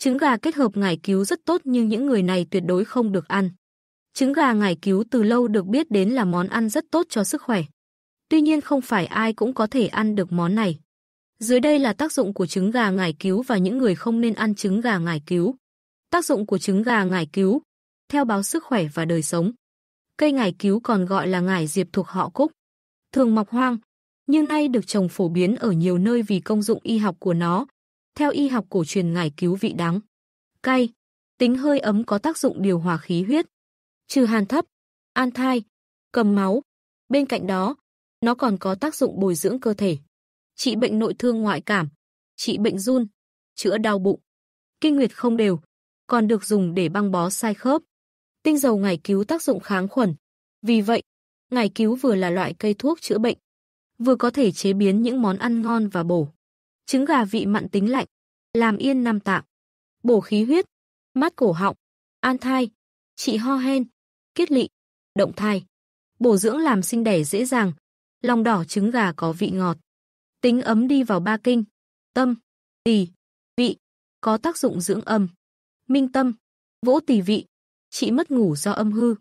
Trứng gà kết hợp ngải cứu rất tốt nhưng những người này tuyệt đối không được ăn. Trứng gà ngải cứu từ lâu được biết đến là món ăn rất tốt cho sức khỏe. Tuy nhiên không phải ai cũng có thể ăn được món này. Dưới đây là tác dụng của trứng gà ngải cứu và những người không nên ăn trứng gà ngải cứu. Tác dụng của trứng gà ngải cứu Theo báo Sức khỏe và đời sống Cây ngải cứu còn gọi là ngải diệp thuộc họ cúc Thường mọc hoang Nhưng nay được trồng phổ biến ở nhiều nơi vì công dụng y học của nó theo y học cổ truyền ngải cứu vị đắng, cay, tính hơi ấm có tác dụng điều hòa khí huyết, trừ hàn thấp, an thai, cầm máu. Bên cạnh đó, nó còn có tác dụng bồi dưỡng cơ thể, trị bệnh nội thương ngoại cảm, trị bệnh run, chữa đau bụng, kinh nguyệt không đều, còn được dùng để băng bó sai khớp. Tinh dầu ngải cứu tác dụng kháng khuẩn. Vì vậy, ngải cứu vừa là loại cây thuốc chữa bệnh, vừa có thể chế biến những món ăn ngon và bổ. Trứng gà vị mặn tính lạnh, làm yên nam tạng, bổ khí huyết, mát cổ họng, an thai, trị ho hen, kiết lị, động thai. Bổ dưỡng làm sinh đẻ dễ dàng, lòng đỏ trứng gà có vị ngọt. Tính ấm đi vào ba kinh, tâm, tỳ, vị, có tác dụng dưỡng âm. Minh tâm, vỗ tỳ vị, trị mất ngủ do âm hư.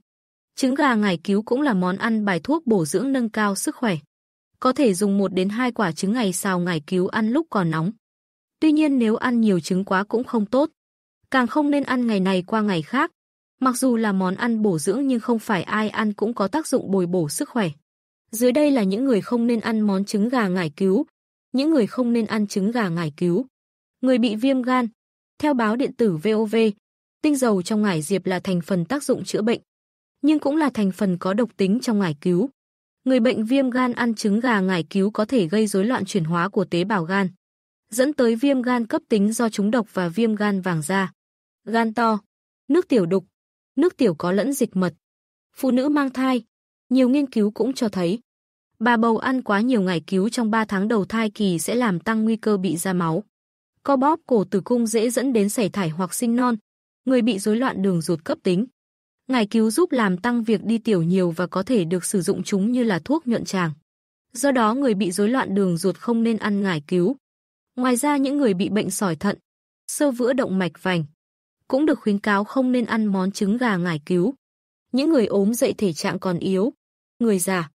Trứng gà ngải cứu cũng là món ăn bài thuốc bổ dưỡng nâng cao sức khỏe. Có thể dùng 1 đến 2 quả trứng ngày xào ngải cứu ăn lúc còn nóng. Tuy nhiên nếu ăn nhiều trứng quá cũng không tốt. Càng không nên ăn ngày này qua ngày khác. Mặc dù là món ăn bổ dưỡng nhưng không phải ai ăn cũng có tác dụng bồi bổ sức khỏe. Dưới đây là những người không nên ăn món trứng gà ngải cứu. Những người không nên ăn trứng gà ngải cứu. Người bị viêm gan. Theo báo điện tử VOV, tinh dầu trong ngải diệp là thành phần tác dụng chữa bệnh, nhưng cũng là thành phần có độc tính trong ngải cứu. Người bệnh viêm gan ăn trứng gà ngải cứu có thể gây rối loạn chuyển hóa của tế bào gan dẫn tới viêm gan cấp tính do trúng độc và viêm gan vàng da. Gan to, nước tiểu đục, nước tiểu có lẫn dịch mật. Phụ nữ mang thai, nhiều nghiên cứu cũng cho thấy, bà bầu ăn quá nhiều ngải cứu trong 3 tháng đầu thai kỳ sẽ làm tăng nguy cơ bị ra máu. Co bóp cổ tử cung dễ dẫn đến sảy thải hoặc sinh non, người bị rối loạn đường ruột cấp tính. Ngải cứu giúp làm tăng việc đi tiểu nhiều và có thể được sử dụng chúng như là thuốc nhuận tràng. Do đó người bị rối loạn đường ruột không nên ăn ngải cứu. Ngoài ra những người bị bệnh sỏi thận, sơ vữa động mạch vành, cũng được khuyến cáo không nên ăn món trứng gà ngải cứu. Những người ốm dậy thể trạng còn yếu, người già,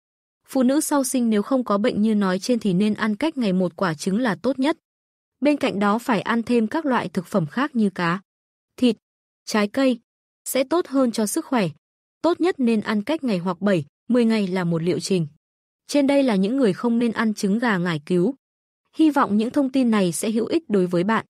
phụ nữ sau sinh nếu không có bệnh như nói trên thì nên ăn cách ngày một quả trứng là tốt nhất. Bên cạnh đó phải ăn thêm các loại thực phẩm khác như cá, thịt, trái cây, sẽ tốt hơn cho sức khỏe. Tốt nhất nên ăn cách ngày hoặc 7, 10 ngày là một liệu trình. Trên đây là những người không nên ăn trứng gà ngải cứu. Hy vọng những thông tin này sẽ hữu ích đối với bạn.